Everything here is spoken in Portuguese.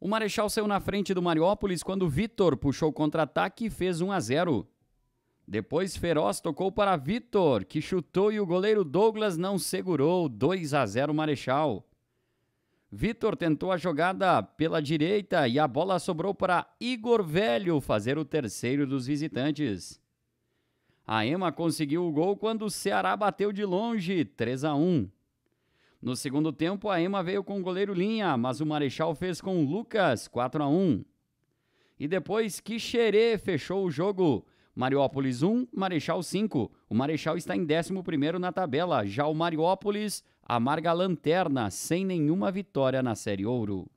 O Marechal saiu na frente do Mariópolis quando Vitor puxou contra-ataque e fez 1 a 0. Depois Feroz tocou para Vitor, que chutou e o goleiro Douglas não segurou, 2 a 0 Marechal. Vitor tentou a jogada pela direita e a bola sobrou para Igor Velho fazer o terceiro dos visitantes. A Ema conseguiu o gol quando o Ceará bateu de longe, 3 a 1. No segundo tempo, a Ema veio com o goleiro Linha, mas o Marechal fez com o Lucas, 4 a 1. E depois, Quixerê fechou o jogo. Mariópolis 1, Marechal 5. O Marechal está em 11 na tabela. Já o Mariópolis amarga a lanterna, sem nenhuma vitória na Série Ouro.